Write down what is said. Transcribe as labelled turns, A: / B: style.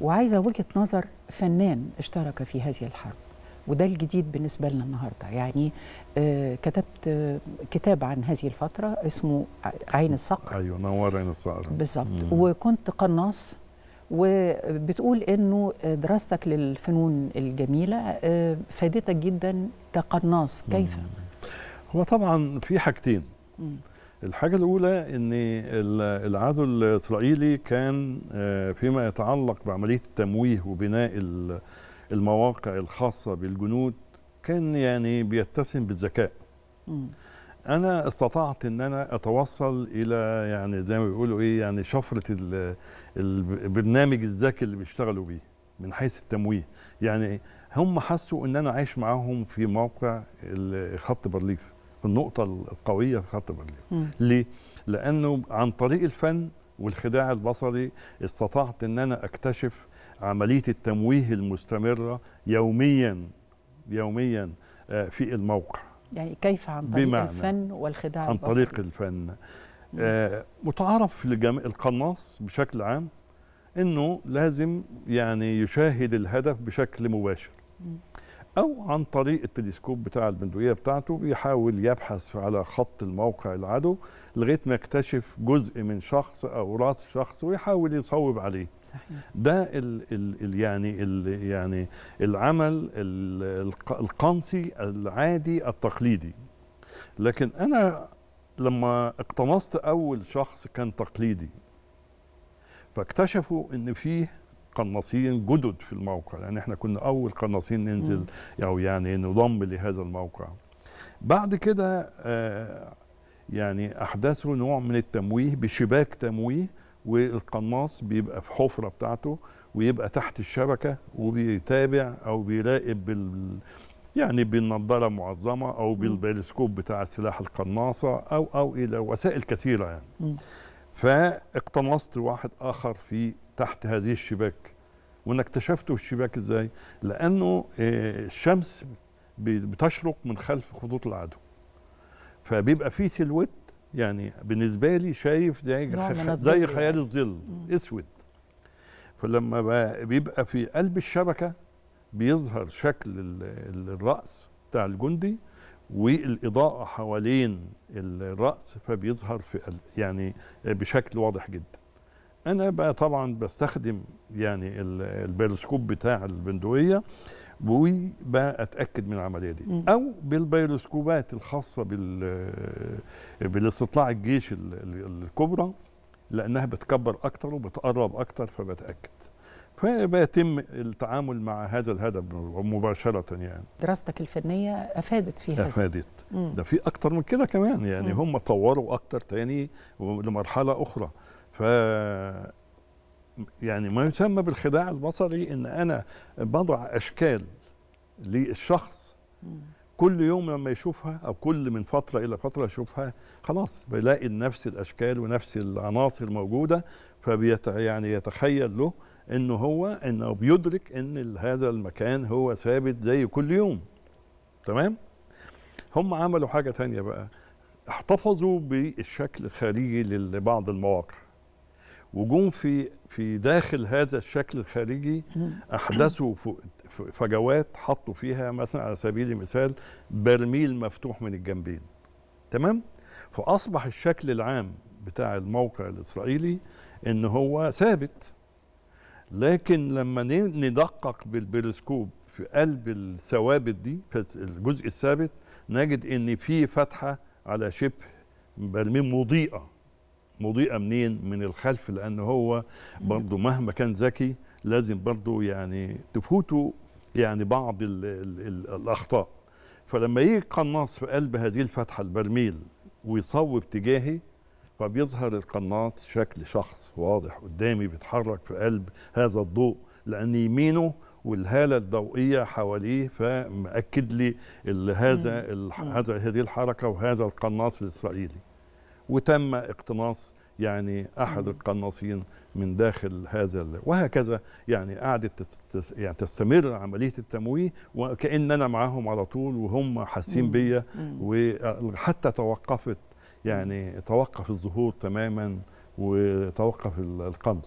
A: وعايزه وجهه نظر فنان اشترك في هذه الحرب وده الجديد بالنسبه لنا النهارده يعني آه، كتبت آه، كتاب عن هذه الفتره اسمه عين الصقر ايوه نوار عين الصقر بالظبط وكنت قناص وبتقول انه دراستك للفنون الجميله آه، فادتك جدا كقناص كيف هو طبعا في حاجتين مم. الحاجة الأولى أن العدو الإسرائيلي كان آه، فيما يتعلق بعملية التمويه وبناء المواقع الخاصة بالجنود كان يعني بيتسم بالذكاء أنا استطعت أن أنا أتوصل إلى يعني زي ما بيقولوا إيه يعني شفرة البرنامج الذكي اللي بيشتغلوا بيه من حيث التمويه يعني هم حسوا أن أنا عايش معاهم في موقع خط برليف النقطة القوية في خط برلين ليه؟ لأنه عن طريق الفن والخداع البصري استطعت أن أنا أكتشف عملية التمويه المستمرة يوميا يوميا آه، في الموقع يعني كيف عن طريق بمعنى الفن والخداع البصري؟ عن طريق الفن آه متعارف لجميع القناص بشكل عام انه لازم يعني يشاهد الهدف بشكل مباشر م. او عن طريق التلسكوب بتاع البندقيه بتاعته بيحاول يبحث على خط الموقع العدو لغايه ما يكتشف جزء من شخص او راس شخص ويحاول يصوب عليه صحيح. ده ال ال يعني ال يعني العمل القنصي العادي التقليدي لكن انا لما اقتنصت اول شخص كان تقليدي فاكتشفوا ان فيه قناصين جدد في الموقع لان احنا كنا اول قناصين ننزل او يعني نضم لهذا الموقع بعد كده آه، يعني احدثوا نوع من التمويه بشباك تمويه والقناص بيبقى في حفره بتاعته ويبقى تحت الشبكه وبيتابع او بيراقب بال يعني بالنظاره معظمه او بالبيلسكوب بتاع السلاح القناصه او او الى وسائل كثيره يعني فاقتنصت واحد اخر في تحت هذه الشباك وانا اكتشفته في الشباك ازاي لانه آه، الشمس بتشرق من خلف خطوط العدو فبيبقى في سلوت يعني بالنسبه لي شايف زي زي يعني. خيال الظل اسود فلما بيبقى في قلب الشبكه بيظهر شكل الراس بتاع الجندي والاضاءه حوالين الراس فبيظهر في يعني بشكل واضح جدا انا بقى طبعا بستخدم يعني البيروسكوب بتاع البندقيه وبتاكد من العمليه دي او بالبيروسكوبات الخاصه بال بالاستطلاع الجيش الكبرى لانها بتكبر اكتر وبتقرب اكتر فبتاكد بيتم التعامل مع هذا الهدف مباشرة يعني دراستك الفنية أفادت فيها أفادت مم. ده في أكتر من كده كمان يعني مم. هم طوروا أكتر تاني لمرحلة أخرى ف يعني ما يسمى بالخداع البصري ان انا بضع اشكال للشخص مم. كل يوم لما يشوفها او كل من فتره الى فتره يشوفها خلاص بيلاقي نفس الاشكال ونفس العناصر موجوده فبيت يعني يتخيل له انه هو انه بيدرك ان هذا المكان هو ثابت زي كل يوم تمام هم عملوا حاجه تانية بقى احتفظوا بالشكل الخارجي لبعض المواقع وجوم في في داخل هذا الشكل الخارجي احدثوا فجوات حطوا فيها مثلا على سبيل المثال برميل مفتوح من الجنبين تمام فاصبح الشكل العام بتاع الموقع الاسرائيلي ان هو ثابت لكن لما ندقق بالبريسكوب في قلب الثوابت دي في الجزء الثابت نجد ان في فتحه على شبه برميل مضيئه مضيئه منين من الخلف لان هو برضه مهما كان ذكي لازم برضه يعني تفوته يعني بعض الـ الـ الـ الاخطاء فلما يجي قناص في قلب هذه الفتحه البرميل ويصوب تجاهي فبيظهر القناص شكل شخص واضح قدامي بيتحرك في قلب هذا الضوء لان يمينه والهاله الضوئيه حواليه فمأكد لي هذا هذا هذه الحركه وهذا القناص الاسرائيلي وتم اقتناص يعني احد القناصين من داخل هذا وهكذا يعني قعدت تست يعني تستمر عمليه التمويه وكان انا معاهم على طول وهم حاسين بيا وحتى توقفت يعني توقف الظهور تماما وتوقف القمص